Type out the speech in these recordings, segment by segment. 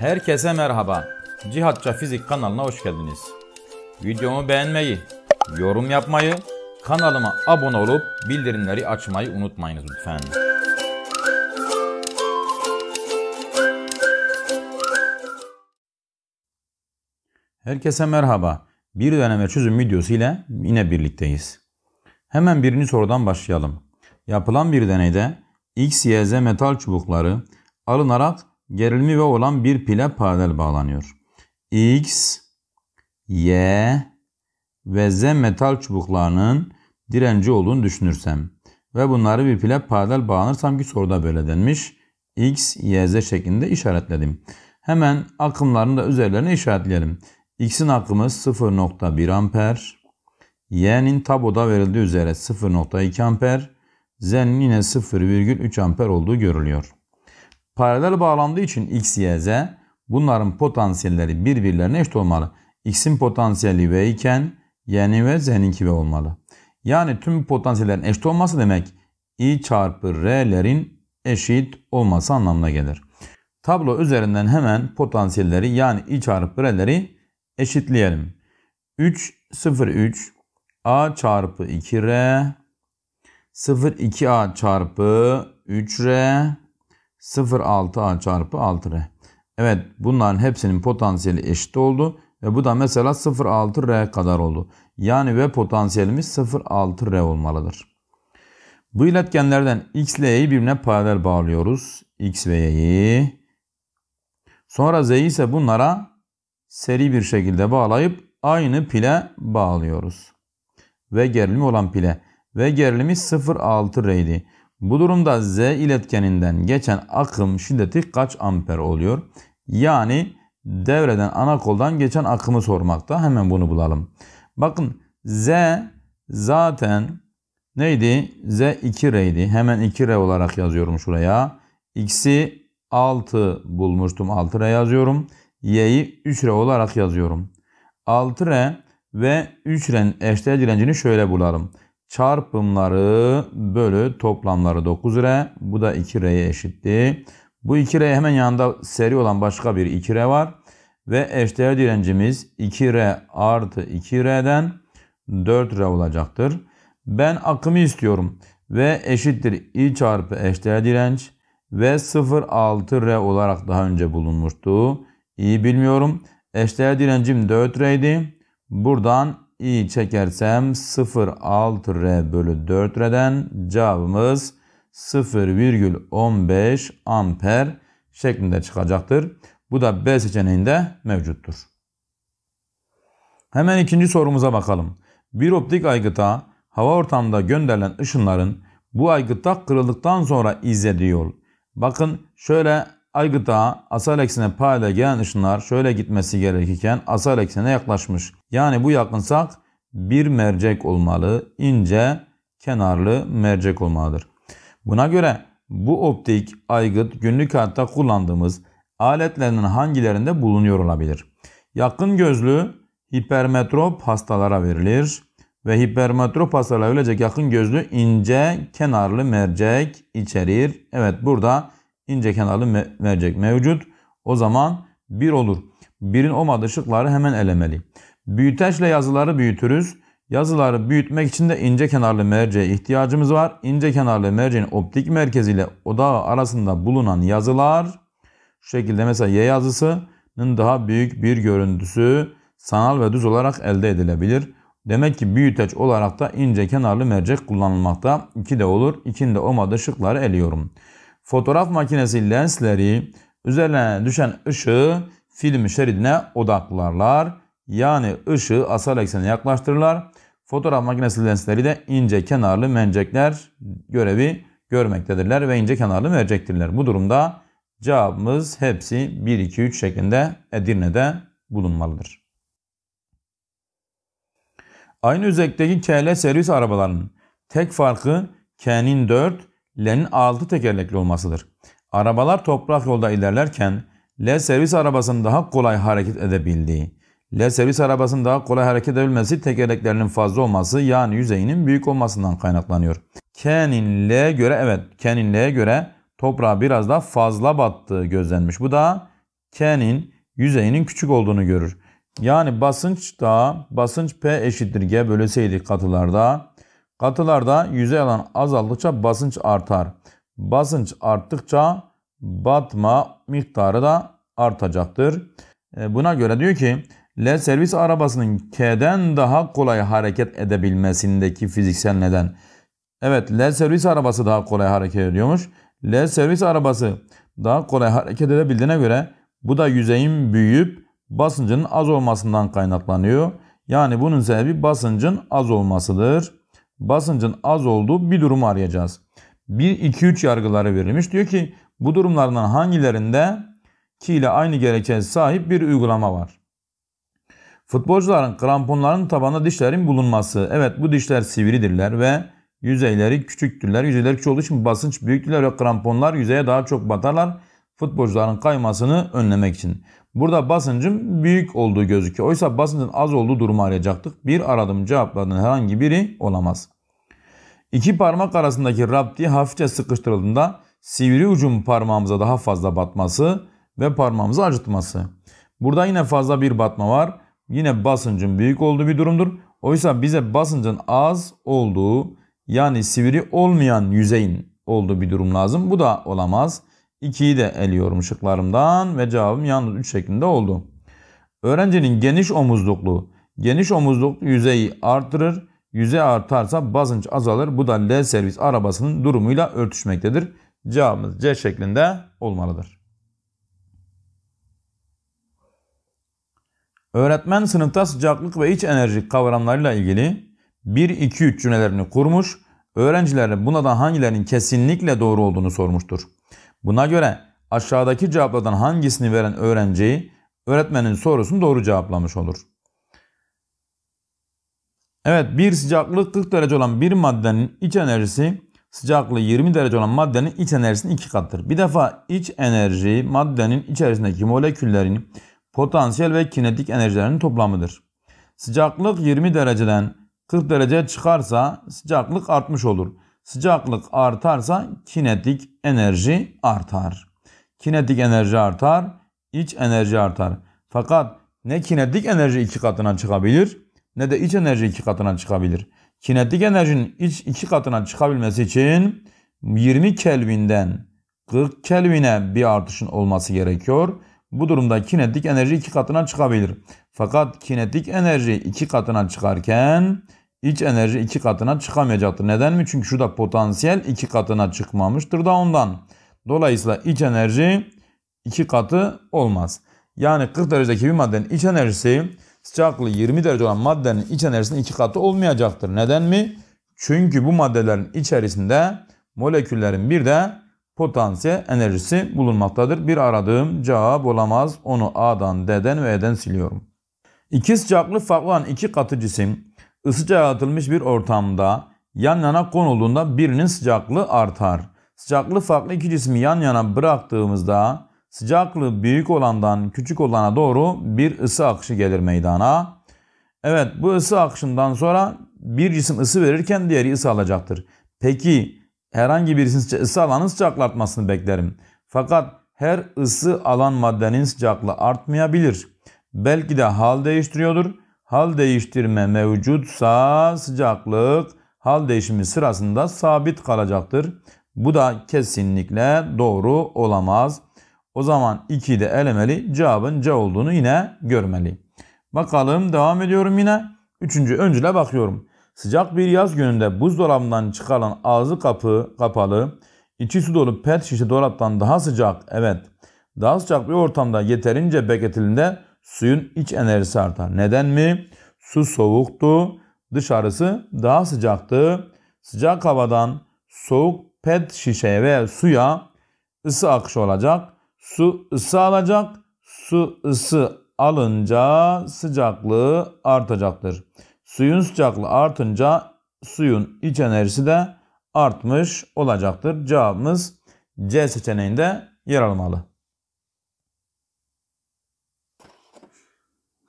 Herkese merhaba. Cihatça Fizik kanalına hoş geldiniz. Videomu beğenmeyi, yorum yapmayı, kanalıma abone olup bildirimleri açmayı unutmayınız lütfen. Herkese merhaba. Bir deneme çözüm videosu ile yine birlikteyiz. Hemen birinci sorudan başlayalım. Yapılan bir deneyde X, Y, Z metal çubukları alınarak gerilimi ve olan bir pile paralel bağlanıyor. X, Y ve Z metal çubuklarının direnci olduğunu düşünürsem ve bunları bir pile paralel bağlanırsam ki soruda böyle denmiş. X, Y, Z şeklinde işaretledim. Hemen akımlarını da üzerlerine işaretleyelim. X'in akımı 0.1 amper. Y'nin taboda verildiği üzere 0.2 amper. Z'nin yine 0.3 amper olduğu görülüyor. Paralel bağlandığı için x, y, z bunların potansiyelleri birbirlerine eşit olmalı. x'in potansiyeli v iken y'nin ve z'ninki v olmalı. Yani tüm potansiyellerin eşit olması demek i çarpı r'lerin eşit olması anlamına gelir. Tablo üzerinden hemen potansiyelleri yani i çarpı r'leri eşitleyelim. 3, 0, 3 a çarpı 2r 0, 2a çarpı 3r 0,6A çarpı 6R. Evet bunların hepsinin potansiyeli eşit oldu. Ve bu da mesela 0,6R kadar oldu. Yani V potansiyelimiz 0,6R olmalıdır. Bu iletkenlerden X ile Y'yi birbirine paralel bağlıyoruz. X ve Y'yi. Sonra Z'yi ise bunlara seri bir şekilde bağlayıp aynı pile bağlıyoruz. V gerilimi olan pile. V gerilimi 0,6R idi. Bu durumda Z iletkeninden geçen akım şiddeti kaç amper oluyor? Yani devreden ana koldan geçen akımı sormakta. Hemen bunu bulalım. Bakın Z zaten neydi? Z 2R'ydi. Hemen 2R olarak yazıyorum şuraya. X'i 6 bulmuştum. 6R yazıyorum. Y'yi 3R olarak yazıyorum. 6R ve 3R'nin eşdeğer direncini şöyle bulalım çarpımları bölü toplamları 9 R. Bu da 2R'ye eşittir. Bu 2R hemen yanında seri olan başka bir 2R var. Ve eşdeğer direncimiz 2R artı 2R'den 4R olacaktır. Ben akımı istiyorum. ve eşittir I çarpı eşdeğer direnç ve 0,6R olarak daha önce bulunmuştu. İyi bilmiyorum. Eşdeğer direncim 4R'ydi. Buradan i çekersem 0,6R bölü 4R'den cevabımız 0,15 amper şeklinde çıkacaktır. Bu da B seçeneğinde mevcuttur. Hemen ikinci sorumuza bakalım. Bir optik aygıta hava ortamında gönderilen ışınların bu aygıtta kırıldıktan sonra izlediği yol. Bakın şöyle Aygıta asal eksene P gelen ışınlar şöyle gitmesi gerekirken asal eksene yaklaşmış. Yani bu yakınsak bir mercek olmalı, ince kenarlı mercek olmalıdır. Buna göre bu optik aygıt günlük hayatta kullandığımız aletlerin hangilerinde bulunuyor olabilir? Yakın gözlü hipermetrop hastalara verilir ve hipermetrop hastalara verilecek yakın gözlü ince kenarlı mercek içerir. Evet burada ince kenarlı mercek mevcut. O zaman bir olur. 1'in olmadığı ışıkları hemen elemeli. Büyüteçle yazıları büyütürüz. Yazıları büyütmek için de ince kenarlı merceğe ihtiyacımız var. İnce kenarlı merceğin optik merkezi ile odağı arasında bulunan yazılar şu şekilde mesela Y yazısının daha büyük bir görüntüsü sanal ve düz olarak elde edilebilir. Demek ki büyüteç olarak da ince kenarlı mercek kullanılmakta. 2 de olur. 2'nin de olmadığı şıkları eliyorum fotoğraf makinesi lensleri üzerine düşen ışığı film şeridine odaklarlar. Yani ışığı asal eksene yaklaştırırlar. Fotoğraf makinesi lensleri de ince kenarlı mercekler görevi görmektedirler ve ince kenarlı mercektirler. Bu durumda cevabımız hepsi 1, 2, 3 şeklinde Edirne'de bulunmalıdır. Aynı özellikteki KL servis arabalarının tek farkı K'nin 4, L'nin altı tekerlekli olmasıdır. Arabalar toprak yolda ilerlerken L servis arabasının daha kolay hareket edebildiği, L servis arabasının daha kolay hareket edebilmesi tekerleklerinin fazla olması yani yüzeyinin büyük olmasından kaynaklanıyor. Ken'in L'ye göre evet Ken'in L'ye göre toprağa biraz daha fazla battığı gözlenmiş. Bu da Ken'in yüzeyinin küçük olduğunu görür. Yani basınç da basınç P eşittir G bölü katılarda Katılarda yüzey alan azaldıkça basınç artar. Basınç arttıkça batma miktarı da artacaktır. E, buna göre diyor ki L servis arabasının K'den daha kolay hareket edebilmesindeki fiziksel neden. Evet L servis arabası daha kolay hareket ediyormuş. L servis arabası daha kolay hareket edebildiğine göre bu da yüzeyin büyüyüp basıncının az olmasından kaynaklanıyor. Yani bunun sebebi basıncın az olmasıdır basıncın az olduğu bir durumu arayacağız. 1, 2, 3 yargıları verilmiş. Diyor ki bu durumlardan hangilerinde ki ile aynı gerekçeye sahip bir uygulama var. Futbolcuların kramponların tabanında dişlerin bulunması. Evet bu dişler sivridirler ve yüzeyleri küçüktürler. Yüzeyleri küçük olduğu için basınç büyüktürler ve kramponlar yüzeye daha çok batarlar futbolcuların kaymasını önlemek için. Burada basıncın büyük olduğu gözüküyor. Oysa basıncın az olduğu durumu arayacaktık. Bir aradım cevaplarının herhangi biri olamaz. İki parmak arasındaki rapti hafifçe sıkıştırıldığında sivri ucun parmağımıza daha fazla batması ve parmağımızı acıtması. Burada yine fazla bir batma var. Yine basıncın büyük olduğu bir durumdur. Oysa bize basıncın az olduğu yani sivri olmayan yüzeyin olduğu bir durum lazım. Bu da olamaz. 2'yi de eliyorum şıklarımdan ve cevabım yalnız 3 şeklinde oldu. Öğrencinin geniş omuzluklu, geniş omuzluklu yüzeyi artırır. Yüzey artarsa basınç azalır. Bu da L servis arabasının durumuyla örtüşmektedir. Cevabımız C şeklinde olmalıdır. Öğretmen sınıfta sıcaklık ve iç enerji kavramlarıyla ilgili 1-2-3 cümlelerini kurmuş öğrencilere bunlardan hangilerinin kesinlikle doğru olduğunu sormuştur. Buna göre aşağıdaki cevaplardan hangisini veren öğrenciyi öğretmenin sorusunu doğru cevaplamış olur. Evet bir sıcaklık 40 derece olan bir maddenin iç enerjisi sıcaklığı 20 derece olan maddenin iç enerjisinin iki kattır. Bir defa iç enerji maddenin içerisindeki moleküllerin potansiyel ve kinetik enerjilerinin toplamıdır. Sıcaklık 20 dereceden 40 derece çıkarsa sıcaklık artmış olur. Sıcaklık artarsa kinetik enerji artar. Kinetik enerji artar, iç enerji artar. Fakat ne kinetik enerji iki katına çıkabilir ne de iç enerji iki katına çıkabilir. Kinetik enerjinin iç iki katına çıkabilmesi için 20 Kelvin'den 40 Kelvin'e bir artışın olması gerekiyor. Bu durumda kinetik enerji iki katına çıkabilir. Fakat kinetik enerji iki katına çıkarken iç enerji iki katına çıkamayacaktır. Neden mi? Çünkü şurada potansiyel iki katına çıkmamıştır da ondan. Dolayısıyla iç enerji iki katı olmaz. Yani 40 derecedeki bir maddenin iç enerjisi sıcaklığı 20 derece olan maddenin iç enerjisinin iki katı olmayacaktır. Neden mi? Çünkü bu maddelerin içerisinde moleküllerin bir de potansiyel enerjisi bulunmaktadır. Bir aradığım cevap olamaz. Onu A'dan, D'den ve E'den siliyorum. İki sıcaklık farklı olan iki katı cisim Isıca yaratılmış bir ortamda yan yana konulduğunda birinin sıcaklığı artar. Sıcaklığı farklı iki cismi yan yana bıraktığımızda sıcaklığı büyük olandan küçük olana doğru bir ısı akışı gelir meydana. Evet bu ısı akışından sonra bir cisim ısı verirken diğeri ısı alacaktır. Peki herhangi birisinin ısı alanın sıcaklatmasını beklerim. Fakat her ısı alan maddenin sıcaklığı artmayabilir. Belki de hal değiştiriyordur hal değiştirme mevcutsa sıcaklık hal değişimi sırasında sabit kalacaktır. Bu da kesinlikle doğru olamaz. O zaman 2'yi de elemeli cevabın C olduğunu yine görmeli. Bakalım devam ediyorum yine. Üçüncü öncüle bakıyorum. Sıcak bir yaz gününde buzdolabından çıkan ağzı kapı kapalı, içi su dolu pet şişe dolaptan daha sıcak, evet, daha sıcak bir ortamda yeterince bekletilinde Suyun iç enerjisi artar. Neden mi? Su soğuktu, dışarısı daha sıcaktı. Sıcak havadan soğuk pet şişeye veya suya ısı akışı olacak. Su ısı alacak. Su ısı alınca sıcaklığı artacaktır. Suyun sıcaklığı artınca suyun iç enerjisi de artmış olacaktır. Cevabımız C seçeneğinde yer almalı.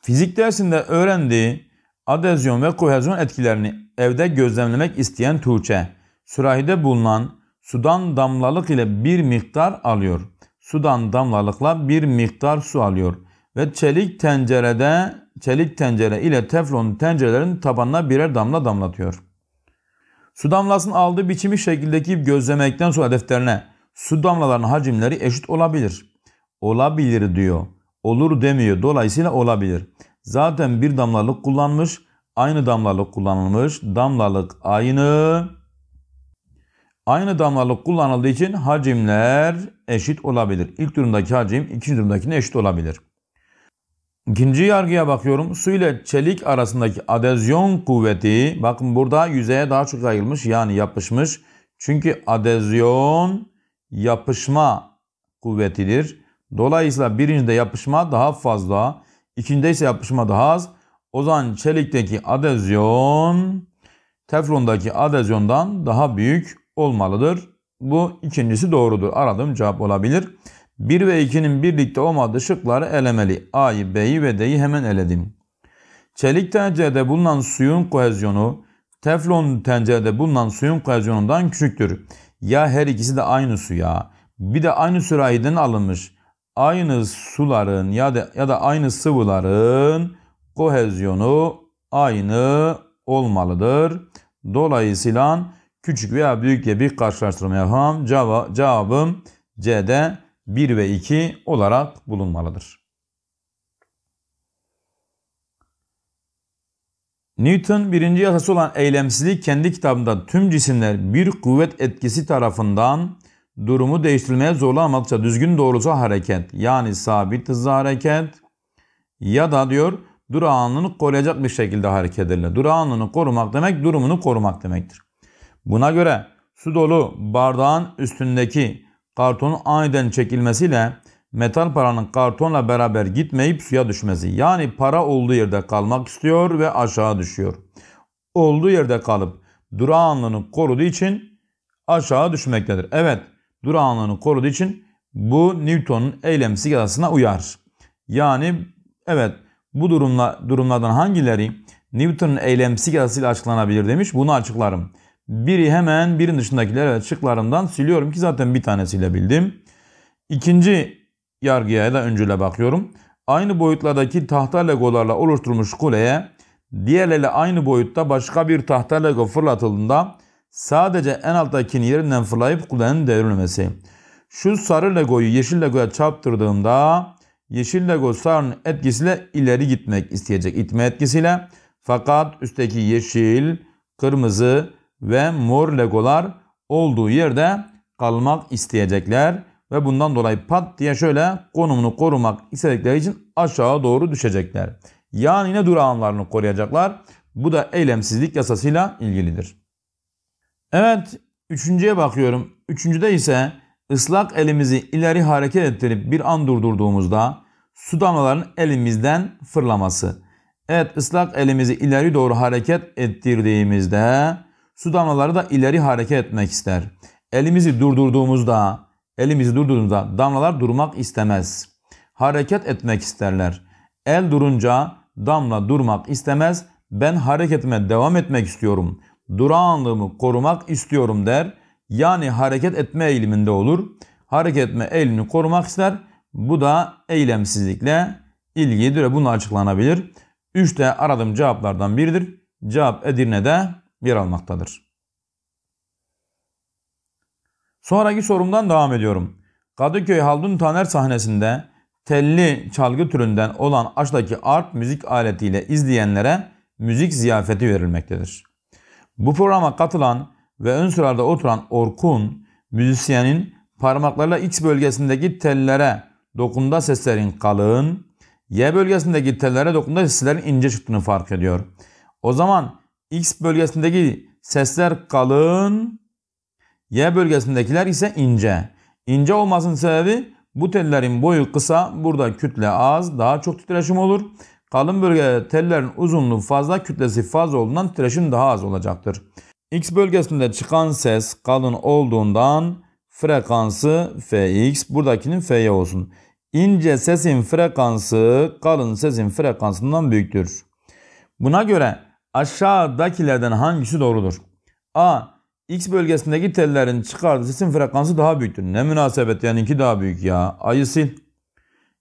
Fizik dersinde öğrendiği adezyon ve kohezyon etkilerini evde gözlemlemek isteyen Tuğçe, sürahide bulunan sudan damlalık ile bir miktar alıyor. Sudan damlalıkla bir miktar su alıyor ve çelik tencerede çelik tencere ile teflon tencerelerin tabanına birer damla damlatıyor. Su damlasının aldığı biçimi şekildeki gözlemekten sonra defterine su damlalarının hacimleri eşit olabilir. Olabilir diyor olur demiyor. Dolayısıyla olabilir. Zaten bir damlalık kullanmış. Aynı damlalık kullanılmış. Damlalık aynı. Aynı damlalık kullanıldığı için hacimler eşit olabilir. İlk durumdaki hacim ikinci durumdakine eşit olabilir. İkinci yargıya bakıyorum. Su ile çelik arasındaki adezyon kuvveti bakın burada yüzeye daha çok yayılmış yani yapışmış. Çünkü adezyon yapışma kuvvetidir. Dolayısıyla birincide yapışma daha fazla, ikincide ise yapışma daha az. O zaman çelikteki adezyon teflondaki adezyondan daha büyük olmalıdır. Bu ikincisi doğrudur. Aradığım cevap olabilir. 1 ve 2'nin birlikte olmadığı şıkları elemeli. A'yı, B'yi ve D'yi hemen eledim. Çelik tencerede bulunan suyun kohezyonu teflon tencerede bulunan suyun kohezyonundan küçüktür. Ya her ikisi de aynı suya. Bir de aynı sürahiden alınmış aynı suların ya da, ya da aynı sıvıların kohezyonu aynı olmalıdır. Dolayısıyla küçük veya büyük diye bir karşılaştırma yapam. Cevabım C'de 1 ve 2 olarak bulunmalıdır. Newton birinci yasası olan eylemsizlik kendi kitabında tüm cisimler bir kuvvet etkisi tarafından durumu değiştirmeye zorlamadıkça düzgün doğrultucu hareket yani sabit hızlı hareket ya da diyor durağanlığını koruyacak bir şekilde hareket edilir. Durağanlığını korumak demek durumunu korumak demektir. Buna göre su dolu bardağın üstündeki kartonun aniden çekilmesiyle metal paranın kartonla beraber gitmeyip suya düşmesi. Yani para olduğu yerde kalmak istiyor ve aşağı düşüyor. Olduğu yerde kalıp durağanlığını koruduğu için aşağı düşmektedir. Evet durağanlığını koruduğu için bu Newton'un eylemsi yasasına uyar. Yani evet bu durumla, durumlardan hangileri Newton'un eylemsi yasasıyla açıklanabilir demiş. Bunu açıklarım. Biri hemen birin dışındakileri ve şıklarımdan siliyorum ki zaten bir tanesiyle bildim. İkinci yargıya da öncüle bakıyorum. Aynı boyutlardaki tahta legolarla oluşturmuş kuleye diğerleriyle aynı boyutta başka bir tahta lego fırlatıldığında Sadece en alttakini yerinden fırlayıp kulenin devrilmesi. Şu sarı legoyu yeşil legoya çarptırdığımda yeşil lego sarının etkisiyle ileri gitmek isteyecek itme etkisiyle. Fakat üstteki yeşil, kırmızı ve mor legolar olduğu yerde kalmak isteyecekler. Ve bundan dolayı pat diye şöyle konumunu korumak istedikleri için aşağı doğru düşecekler. Yani yine durağanlarını koruyacaklar. Bu da eylemsizlik yasasıyla ilgilidir. Evet, üçüncüye bakıyorum. Üçüncüde ise ıslak elimizi ileri hareket ettirip bir an durdurduğumuzda su damlalarının elimizden fırlaması. Evet, ıslak elimizi ileri doğru hareket ettirdiğimizde su damlaları da ileri hareket etmek ister. Elimizi durdurduğumuzda, elimizi durdurduğumuzda damlalar durmak istemez. Hareket etmek isterler. El durunca damla durmak istemez. Ben hareketime devam etmek istiyorum.'' durağanlığımı korumak istiyorum der. Yani hareket etme eğiliminde olur. Hareket etme eğilini korumak ister. Bu da eylemsizlikle ilgilidir ve bunu açıklanabilir. Üçte de aradığım cevaplardan biridir. Cevap Edirne'de yer almaktadır. Sonraki sorumdan devam ediyorum. Kadıköy Haldun Taner sahnesinde telli çalgı türünden olan açtaki arp müzik aletiyle izleyenlere müzik ziyafeti verilmektedir. Bu programa katılan ve ön sıralarda oturan Orkun, müzisyenin parmaklarıyla X bölgesindeki tellere dokunduğu seslerin kalın, Y bölgesindeki tellere dokunduğu seslerin ince çıktığını fark ediyor. O zaman X bölgesindeki sesler kalın, Y bölgesindekiler ise ince. İnce olmasının sebebi bu tellerin boyu kısa, burada kütle az, daha çok titreşim olur. Kalın bölgede tellerin uzunluğu fazla, kütlesi fazla olduğundan titreşim daha az olacaktır. X bölgesinde çıkan ses kalın olduğundan frekansı Fx, buradakinin Fy olsun. İnce sesin frekansı kalın sesin frekansından büyüktür. Buna göre aşağıdakilerden hangisi doğrudur? A. X bölgesindeki tellerin çıkardığı sesin frekansı daha büyüktür. Ne münasebet yani iki daha büyük ya. Ayı sil.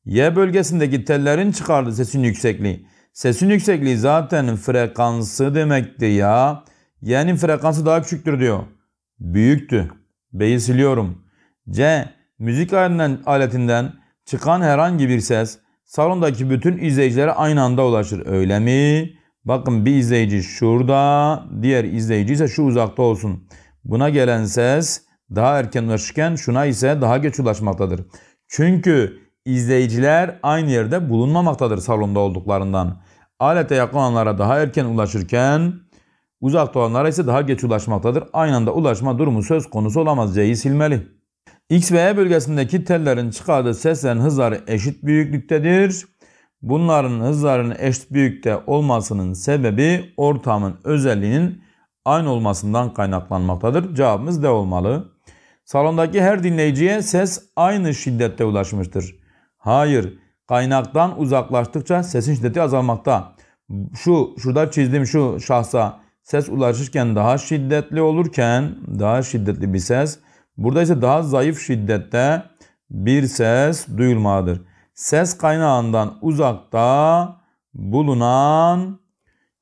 Y bölgesindeki tellerin çıkardığı sesin yüksekliği. Sesin yüksekliği zaten frekansı demekti ya. Y'nin frekansı daha küçüktür diyor. Büyüktü. B'yi siliyorum. C. Müzik aletinden çıkan herhangi bir ses salondaki bütün izleyicilere aynı anda ulaşır. Öyle mi? Bakın bir izleyici şurada, diğer izleyici ise şu uzakta olsun. Buna gelen ses daha erken ulaşırken şuna ise daha geç ulaşmaktadır. Çünkü izleyiciler aynı yerde bulunmamaktadır salonda olduklarından. Alete yakın olanlara daha erken ulaşırken uzakta olanlara ise daha geç ulaşmaktadır. Aynı anda ulaşma durumu söz konusu olamaz. C'yi silmeli. X ve Y bölgesindeki tellerin çıkardığı seslerin hızları eşit büyüklüktedir. Bunların hızlarının eşit büyüklükte olmasının sebebi ortamın özelliğinin aynı olmasından kaynaklanmaktadır. Cevabımız D olmalı. Salondaki her dinleyiciye ses aynı şiddette ulaşmıştır. Hayır. Kaynaktan uzaklaştıkça sesin şiddeti azalmakta. Şu şurada çizdim şu şahsa ses ulaşırken daha şiddetli olurken daha şiddetli bir ses. Burada ise daha zayıf şiddette bir ses duyulmalıdır. Ses kaynağından uzakta bulunan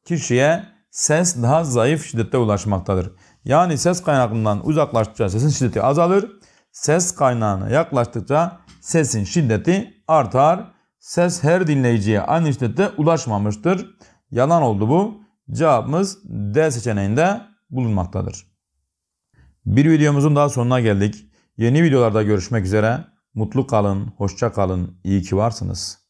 kişiye ses daha zayıf şiddette ulaşmaktadır. Yani ses kaynağından uzaklaştıkça sesin şiddeti azalır. Ses kaynağına yaklaştıkça sesin şiddeti artar. Ses her dinleyiciye aynı şiddette ulaşmamıştır. Yalan oldu bu. Cevabımız D seçeneğinde bulunmaktadır. Bir videomuzun daha sonuna geldik. Yeni videolarda görüşmek üzere. Mutlu kalın, hoşça kalın, iyi ki varsınız.